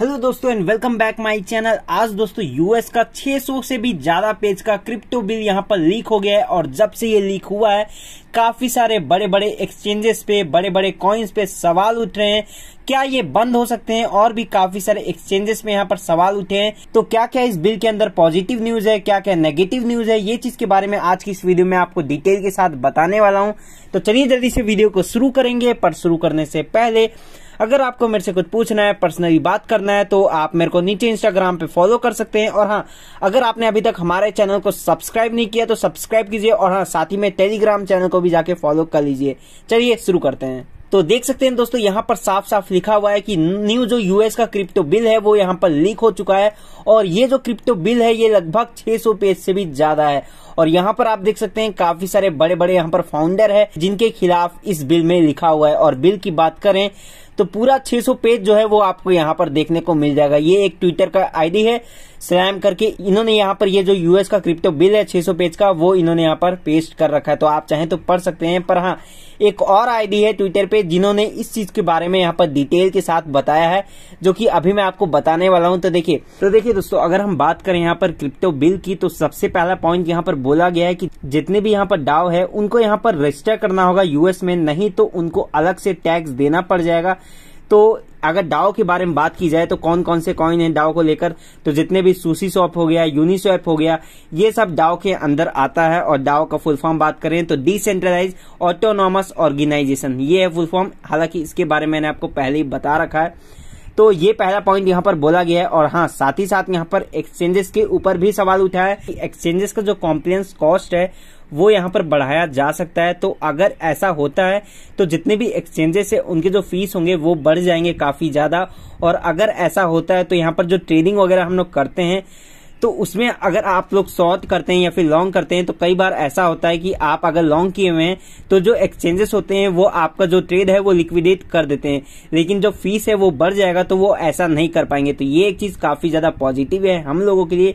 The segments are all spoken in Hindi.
हेलो दोस्तों and welcome back my channel आज दोस्तों यूएस का 600 से भी ज्यादा पेज का क्रिप्टो बिल यहां पर लीक हो गया है और जब से ये लीक हुआ है काफी सारे बड़े बड़े एक्सचेंजेस पे बड़े बड़े कॉइन्स पे सवाल उठ रहे हैं क्या ये बंद हो सकते हैं और भी काफी सारे एक्सचेंजेस में यहाँ पर सवाल उठे हैं तो क्या क्या इस बिल के अंदर पॉजिटिव न्यूज है क्या क्या नेगेटिव न्यूज है ये चीज के बारे में आज की इस वीडियो में आपको डिटेल के साथ बताने वाला हूँ तो चलिए जल्दी से वीडियो को शुरू करेंगे पर शुरू करने से पहले अगर आपको मेरे से कुछ पूछना है पर्सनली बात करना है तो आप मेरे को नीचे इंस्टाग्राम पे फॉलो कर सकते हैं और हाँ अगर आपने अभी तक हमारे चैनल को सब्सक्राइब नहीं किया तो सब्सक्राइब कीजिए और हाँ साथ ही में टेलीग्राम चैनल को भी जाके फॉलो कर लीजिए चलिए शुरू करते हैं तो देख सकते हैं दोस्तों यहाँ पर साफ साफ लिखा हुआ है कि न्यू जो यूएस का क्रिप्टो बिल है वो यहाँ पर लीक हो चुका है और ये जो क्रिप्टो बिल है ये लगभग 600 पेज से भी ज्यादा है और यहाँ पर आप देख सकते हैं काफी सारे बड़े बड़े यहाँ पर फाउंडर है जिनके खिलाफ इस बिल में लिखा हुआ है और बिल की बात करें तो पूरा 600 पेज जो है वो आपको यहाँ पर देखने को मिल जाएगा ये एक ट्विटर का आईडी है स्लैम करके इन्होंने यहाँ पर ये जो यूएस का क्रिप्टो बिल है 600 पेज का वो इन्होंने यहाँ पर पेस्ट कर रखा है तो आप चाहें तो पढ़ सकते हैं पर हाँ एक और आईडी है ट्विटर पे जिन्होंने इस चीज के बारे में यहाँ पर डिटेल के साथ बताया है जो कि अभी मैं आपको बताने वाला हूँ तो देखिए तो देखिए दोस्तों अगर हम बात करें यहाँ पर क्रिप्टो बिल की तो सबसे पहला पॉइंट यहाँ पर बोला गया है कि जितने भी यहाँ पर डाव है उनको यहाँ पर रजिस्टर करना होगा यूएस में नहीं तो उनको अलग से टैक्स देना पड़ जाएगा तो अगर डाओ के बारे में बात की जाए तो कौन कौन से कॉइन है डाओ को लेकर तो जितने भी सूसी स्वैप हो गया यूनी स्वैप हो गया ये सब डाओ के अंदर आता है और डाओ का फुल फॉर्म बात करें तो डिसेंट्रलाइज ऑटोनॉमस ऑर्गेनाइजेशन ये है फुल फॉर्म हालांकि इसके बारे में मैंने आपको पहले ही बता रखा है तो ये पहला पॉइंट यहाँ पर बोला गया है और हाँ साथ ही साथ यहाँ पर एक्सचेंजेस के ऊपर भी सवाल उठा है एक्सचेंजेस का जो कॉम्प्लेंस कॉस्ट है वो यहाँ पर बढ़ाया जा सकता है तो अगर ऐसा होता है तो जितने भी एक्सचेंजेस है उनके जो फीस होंगे वो बढ़ जाएंगे काफी ज्यादा और अगर ऐसा होता है तो यहाँ पर जो ट्रेडिंग वगैरह हम लोग करते हैं तो उसमें अगर आप लोग शॉर्ट करते हैं या फिर लॉन्ग करते हैं तो कई बार ऐसा होता है कि आप अगर लॉन्ग किए हुए हैं तो जो एक्सचेंजेस होते हैं वो आपका जो ट्रेड है वो लिक्विडेट कर देते हैं लेकिन जो फीस है वो बढ़ जाएगा तो वो ऐसा नहीं कर पाएंगे तो ये एक चीज काफी ज्यादा पॉजिटिव है हम लोगों के लिए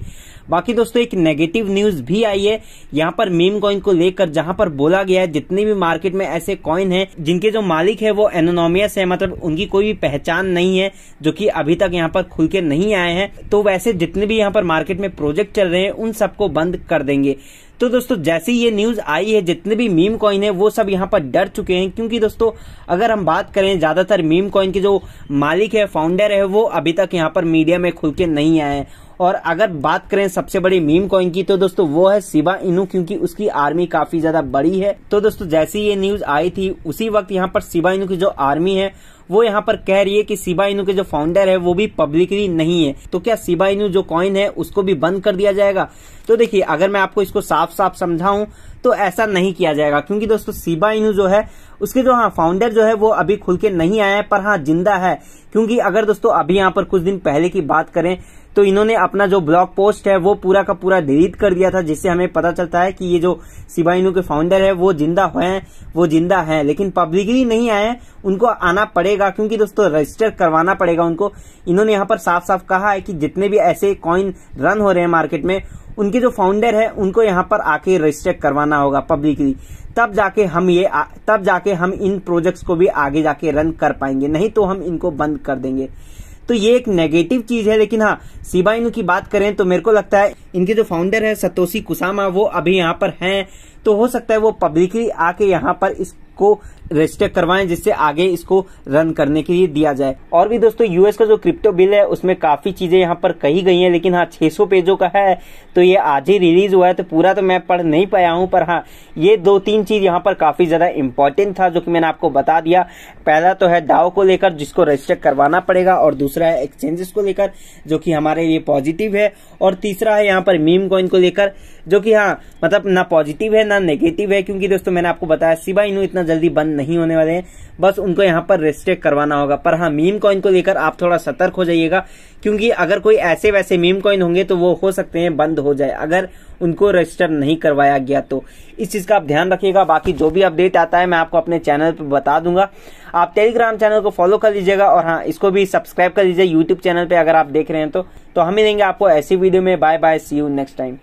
बाकी दोस्तों एक नेगेटिव न्यूज भी आई है यहाँ पर मीम कॉइन को लेकर जहां पर बोला गया है जितनी भी मार्केट में ऐसे कॉइन है जिनके जो मालिक है वो एनोनोमियस है मतलब उनकी कोई भी पहचान नहीं है जो कि अभी तक यहाँ पर खुल के नहीं आए हैं तो वैसे जितने भी यहाँ पर मार्केट मार्केट में प्रोजेक्ट चल रहे हैं उन सबको बंद कर देंगे तो दोस्तों जैसे ये न्यूज आई है जितने भी मीम कॉइन है वो सब यहाँ पर डर चुके हैं क्योंकि दोस्तों अगर हम बात करें ज्यादातर मीम कॉइन के जो मालिक है फाउंडर है वो अभी तक यहाँ पर मीडिया में खुल के नहीं आए और अगर बात करें सबसे बड़ी मीम कॉइन की तो दोस्तों वो है सिबा इनू क्योंकि उसकी आर्मी काफी ज्यादा बड़ी है तो दोस्तों जैसी ये न्यूज आई थी उसी वक्त यहाँ पर सिबा इनू की जो आर्मी है वो यहाँ पर कह रही है कि सिबा इनू के जो फाउंडर है वो भी पब्लिकली नहीं है तो क्या सिबा इनू जो कॉइन है उसको भी बंद कर दिया जाएगा तो देखिये अगर मैं आपको इसको साफ साफ साफ समझाऊं तो ऐसा नहीं किया जाएगा क्योंकि दोस्तों सीबा इनू जो है उसके जो हाँ फाउंडर जो है वो अभी खुल के नहीं आया है पर हाँ जिंदा है क्योंकि अगर दोस्तों अभी यहाँ पर कुछ दिन पहले की बात करें तो इन्होंने अपना जो ब्लॉग पोस्ट है वो पूरा का पूरा डिलीट कर दिया था जिससे हमें पता चलता है कि ये जो सिबाइनू के फाउंडर है वो जिंदा है वो जिंदा है लेकिन पब्लिकली नहीं आए उनको आना पड़ेगा क्योंकि दोस्तों रजिस्टर करवाना पड़ेगा उनको इन्होंने यहाँ पर साफ साफ कहा है कि जितने भी ऐसे कॉइन रन हो रहे हैं मार्केट में उनके जो फाउंडर है उनको यहाँ पर आके रजिस्टर करवाना होगा पब्लिकली तब जाके हम ये तब जाके हम इन प्रोजेक्ट्स को भी आगे जाके रन कर पाएंगे नहीं तो हम इनको बंद कर देंगे तो ये एक नेगेटिव चीज है लेकिन हाँ सिबाइनू की बात करें तो मेरे को लगता है इनके जो फाउंडर है सतोशी कुसामा वो अभी यहाँ पर हैं तो हो सकता है वो पब्लिकली आके यहाँ पर इसको रजिस्टर करवाएं जिससे आगे इसको रन करने के लिए दिया जाए और भी दोस्तों यूएस का जो क्रिप्टो बिल है उसमें काफी चीजें यहाँ पर कही गई हैं लेकिन हाँ 600 पेजों का है तो ये आज ही रिलीज हुआ है तो पूरा तो मैं पढ़ नहीं पाया हूँ पर हाँ ये दो तीन चीज यहाँ पर काफी ज्यादा इंपॉर्टेंट था जो कि मैंने आपको बता दिया पहला तो है डाओ को लेकर जिसको रजिस्टर करवाना पड़ेगा और दूसरा है एक्सचेंजेस को लेकर जो कि हमारे लिए पॉजिटिव है और तीसरा है यहाँ पर मीम कॉइन को लेकर जो कि हाँ मतलब ना पॉजिटिव है न इतना नेगेटिव है क्योंकि दोस्तों मैंने आपको बताया सिबा इनू इतना जल्दी बंद नहीं होने वाले हैं बस उनको यहाँ पर रेस्ट्रिक्ट करवाना होगा पर हाँ मीम कॉइन को लेकर आप थोड़ा सतर्क हो जाइएगा क्योंकि अगर कोई ऐसे वैसे मीम कॉइन होंगे तो वो हो सकते हैं बंद हो जाए अगर उनको रजिस्टर नहीं करवाया गया तो इस चीज का आप ध्यान रखिएगा बाकी जो भी अपडेट आता है मैं आपको अपने चैनल पर बता दूंगा आप टेलीग्राम चैनल को फॉलो कर लीजिएगा और हाँ इसको भी सब्सक्राइब कर लीजिए यूट्यूब चैनल पर अगर आप देख रहे हैं तो, तो हम मिलेंगे आपको ऐसी वीडियो में bye bye see you next time